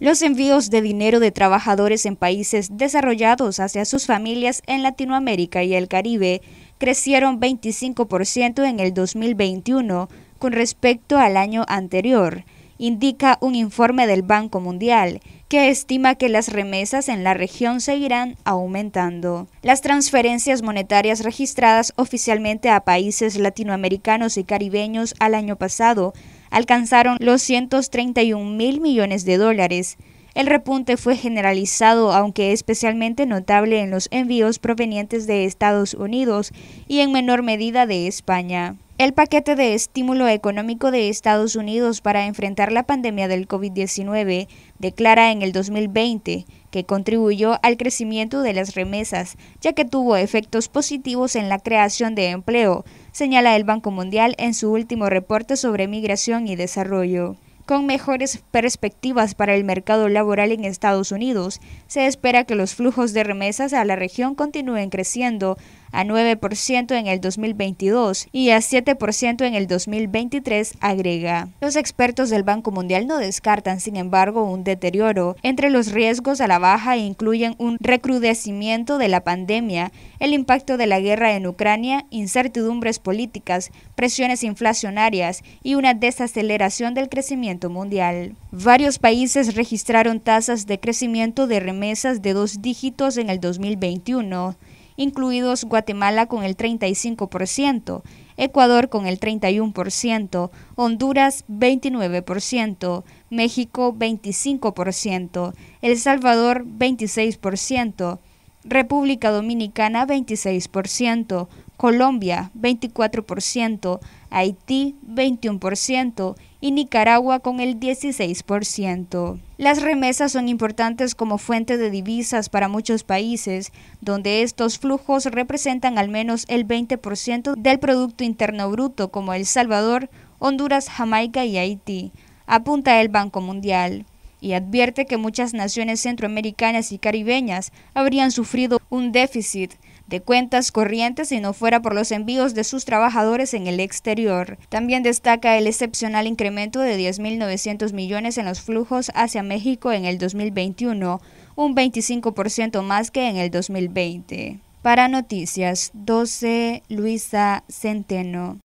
los envíos de dinero de trabajadores en países desarrollados hacia sus familias en Latinoamérica y el Caribe crecieron 25% en el 2021 con respecto al año anterior, indica un informe del Banco Mundial, que estima que las remesas en la región seguirán aumentando. Las transferencias monetarias registradas oficialmente a países latinoamericanos y caribeños al año pasado alcanzaron los 131 mil millones de dólares. El repunte fue generalizado, aunque especialmente notable en los envíos provenientes de Estados Unidos y en menor medida de España. El paquete de estímulo económico de Estados Unidos para enfrentar la pandemia del COVID-19 declara en el 2020 que contribuyó al crecimiento de las remesas, ya que tuvo efectos positivos en la creación de empleo, señala el Banco Mundial en su último reporte sobre migración y desarrollo. Con mejores perspectivas para el mercado laboral en Estados Unidos, se espera que los flujos de remesas a la región continúen creciendo, a 9% en el 2022 y a 7% en el 2023, agrega. Los expertos del Banco Mundial no descartan, sin embargo, un deterioro. Entre los riesgos a la baja e incluyen un recrudecimiento de la pandemia, el impacto de la guerra en Ucrania, incertidumbres políticas, presiones inflacionarias y una desaceleración del crecimiento mundial. Varios países registraron tasas de crecimiento de remesas de dos dígitos en el 2021 incluidos Guatemala con el 35%, Ecuador con el 31%, Honduras 29%, México 25%, El Salvador 26%, República Dominicana 26%, Colombia 24%, Haití 21% y Nicaragua con el 16%. Las remesas son importantes como fuente de divisas para muchos países, donde estos flujos representan al menos el 20% del Producto Interno Bruto como El Salvador, Honduras, Jamaica y Haití, apunta el Banco Mundial y advierte que muchas naciones centroamericanas y caribeñas habrían sufrido un déficit de cuentas corrientes si no fuera por los envíos de sus trabajadores en el exterior. También destaca el excepcional incremento de 10.900 millones en los flujos hacia México en el 2021, un 25% más que en el 2020. Para Noticias 12, Luisa Centeno.